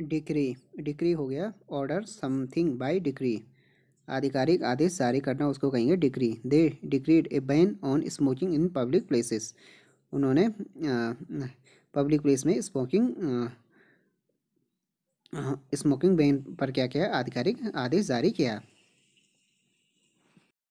decree decree हो गया order something bye decree आधिकारिक आदेश जारी करना उसको कहेंगे decree the decreed a ban on smoking in public places उन्होंने पब्लिक प्लेस में स्मोकिंग स्मोकिंग बैन पर क्या किया आधिकारिक आदेश जारी किया